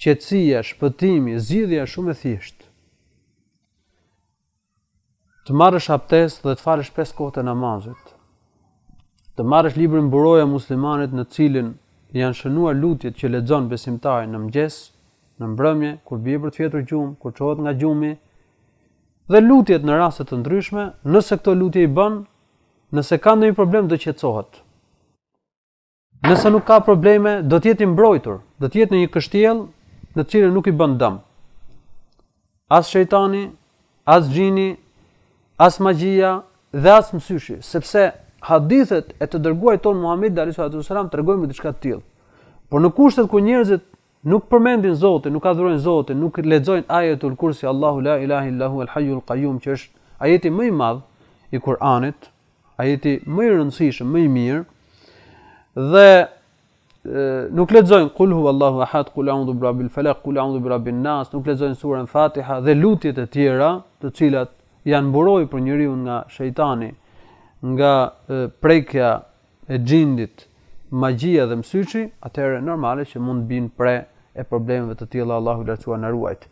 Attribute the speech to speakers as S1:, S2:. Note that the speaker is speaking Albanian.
S1: qetësia, shpëtimi, zgjidhja shumë e thjesht. Të marrësh abdest dhe të falësh pesë kohë të namazit. Të marrësh librin buroja muslimanit në cilin janë shënuar lutjet që lexon besimtari në mëngjes, në mbrëmje, kur bie për të fjetur gjumë, kur çohet nga gjumi, dhe lutjet në raste të ndryshme, nëse këto lutje i bën, nëse ka ndonjë problem do qetësohet. Nëse nuk ka probleme, do të jetë i mbrojtur, do të jetë në një kështjellë në të cilën nuk i bën dëm. As shejtani, as xhini, as magjia dhe as mësyshi, sepse hadithet e të dërguarit ton Muhamedit (sallallahu alaihi dhe sallam) tregojnë diçka të tillë. Por në kushtet ku njerëzit nuk përmendin Zotin, nuk adhurojnë Zotin, nuk lexojnë ajetul Kursi Allahu la ilaha illa huwa al-hayyul qayyum, që është ajeti më i madh i Kur'anit, ajeti më i rëndësishëm, më i mirë dhe nuk lexojn kul huwallahu ahad kul a'udhu birabbil falaq kul a'udhu birabbin nas nuk lexojnë surën Fatiha dhe lutjet e tjera të cilat janë mburoj për njeriu nga shejtani nga prekja e xhindit magjia dhe msyçi atëherë normale që mund të bin pre e problemeve të tilla Allahu lartësua na ruajt